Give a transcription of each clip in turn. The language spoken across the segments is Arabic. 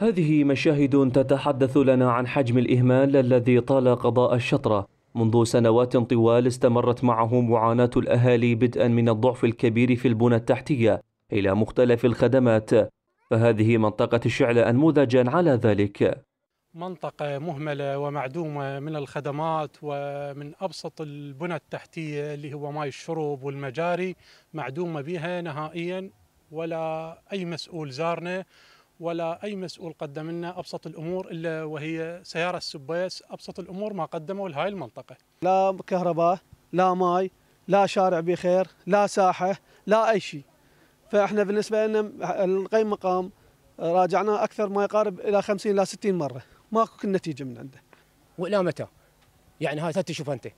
هذه مشاهد تتحدث لنا عن حجم الإهمال الذي طال قضاء الشطرة منذ سنوات طوال استمرت معه معاناة الأهالي بدءا من الضعف الكبير في البنى التحتية إلى مختلف الخدمات فهذه منطقة الشعلة أنموذجا على ذلك منطقة مهملة ومعدومة من الخدمات ومن أبسط البنى التحتية اللي هو ماي الشرب والمجاري معدومة بها نهائيا ولا أي مسؤول زارنا ولا أي مسؤول قدم لنا أبسط الأمور إلا وهي سيارة السبيس أبسط الأمور ما قدموا لهاي المنطقة لا كهرباء لا ماي لا شارع بخير لا ساحة لا أي شيء فإحنا بالنسبة لنا القيم مقام راجعناه أكثر ما يقارب إلى 50 إلى 60 مرة ماكو كل نتيجة من عنده وإلى متى؟ يعني هاي تشوف أنت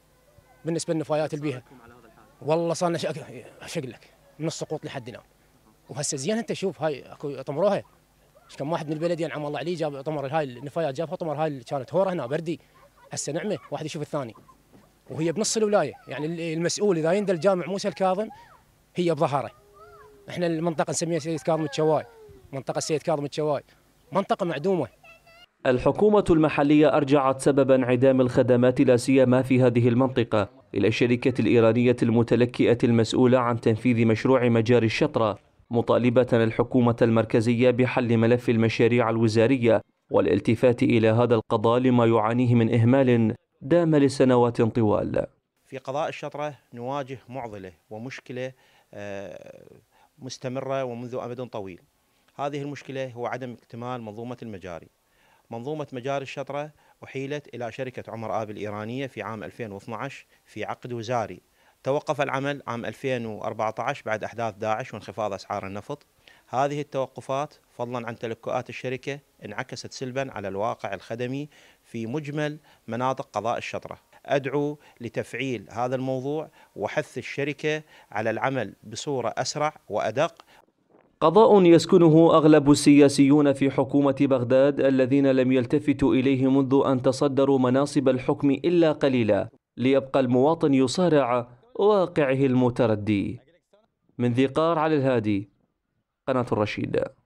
بالنسبة للنفايات اللي بيها والله صار لنا لك من السقوط لحد الآن وهسه زين أنت شوف هاي أكو طمروها كم واحد من البلد ينعم الله عليه جاب طمر هاي النفايات جابها طمر هاي اللي كانت هوره هنا بردي هسه نعمه واحد يشوف الثاني وهي بنص الولايه يعني المسؤول اذا يندل جامع موسى الكاظم هي بظهره احنا المنطقه نسميها سيد كاظم الشواي منطقه سيد كاظم الشواي منطقه معدومه الحكومة المحلية أرجعت سبب انعدام الخدمات لا سيما في هذه المنطقة إلى الشركة الإيرانية المتلكئة المسؤولة عن تنفيذ مشروع مجاري الشطرة مطالبة الحكومة المركزية بحل ملف المشاريع الوزارية والالتفات إلى هذا القضاء لما يعانيه من إهمال دام لسنوات طوال في قضاء الشطرة نواجه معضلة ومشكلة آه، مستمرة ومنذ أمد طويل هذه المشكلة هو عدم اكتمال منظومة المجاري منظومة مجاري الشطرة أحيلت إلى شركة عمر آب الإيرانية في عام 2012 في عقد وزاري توقف العمل عام 2014 بعد أحداث داعش وانخفاض أسعار النفط هذه التوقفات فضلا عن تلكؤات الشركة انعكست سلبا على الواقع الخدمي في مجمل مناطق قضاء الشطرة أدعو لتفعيل هذا الموضوع وحث الشركة على العمل بصورة أسرع وأدق قضاء يسكنه أغلب السياسيون في حكومة بغداد الذين لم يلتفتوا إليه منذ أن تصدروا مناصب الحكم إلا قليلا ليبقى المواطن يصارع واقعه المتردي من ذي قار على الهادي قناة الرشيد